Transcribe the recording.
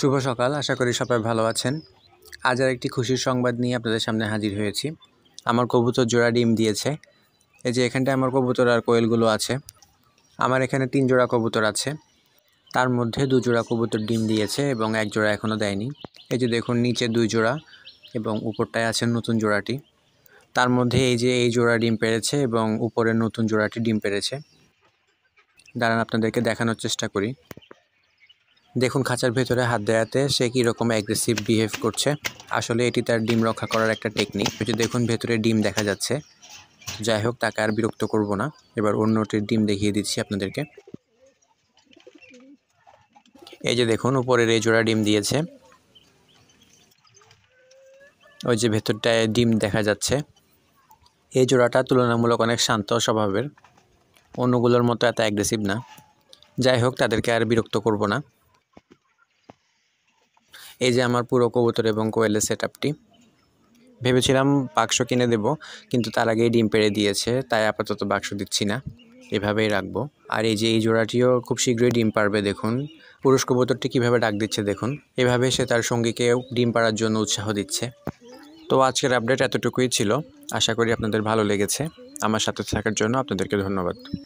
শুভ সকাল আশা করি সবাই ভালো আছেন আজ আর একটি খুশির সংবাদ নিয়ে আপনাদের সামনে হাজির হয়েছি আমার কবুতর জোড়া ডিম দিয়েছে এই যে এখানটায় আমার কবুতর আর কোয়েলগুলো আছে আমার এখানে তিন জোড়া কবুতর আছে তার মধ্যে দু জোড়া কবুতর ডিম দিয়েছে এবং এক জোড়া এখনও দেয়নি এই যে দেখুন নিচে দুই জোড়া এবং উপরটায় আছে নতুন জোড়াটি তার মধ্যে এই যে এই জোড়া ডিম পেরেছে এবং উপরের নতুন জোড়াটি ডিম পেরেছে দাঁড়ান আপনাদেরকে দেখানোর চেষ্টা করি দেখুন খাঁচার ভেতরে হাত দেয়াতে সে কীরকম অ্যাগ্রেসিভ বিহেভ করছে আসলে এটি তার ডিম রক্ষা করার একটা টেকনিক যে দেখুন ভেতরে ডিম দেখা যাচ্ছে যাই হোক তাকে আর বিরক্ত করব না এবার অন্যটির ডিম দেখিয়ে দিচ্ছি আপনাদেরকে এই যে দেখুন উপরের এই জোড়া ডিম দিয়েছে ওই যে ভেতরটায় ডিম দেখা যাচ্ছে এই জোড়াটা তুলনামূলক অনেক শান্ত স্বভাবের অন্যগুলোর মতো এত অ্যাগ্রেসিভ না যাই হোক তাদেরকে আর বিরক্ত করব না এই যে আমার পুরো কবুতর এবং কোয়েলের সেট আপটি ভেবেছিলাম বাক্স কিনে দেব কিন্তু তার আগেই ডিম পেড়ে দিয়েছে তাই আপাতত বাক্স দিচ্ছি না এভাবেই রাখবো আর এই যে এই জোড়াটিও খুব শীঘ্রই ডিম পারবে দেখুন পুরুষ কবুতরটি কীভাবে ডাক দিচ্ছে দেখুন এভাবে সে তার সঙ্গীকে ডিম পাড়ার জন্য উৎসাহ দিচ্ছে তো আজকের আপডেট এতটুকুই ছিল আশা করি আপনাদের ভালো লেগেছে আমার সাথে থাকার জন্য আপনাদেরকে ধন্যবাদ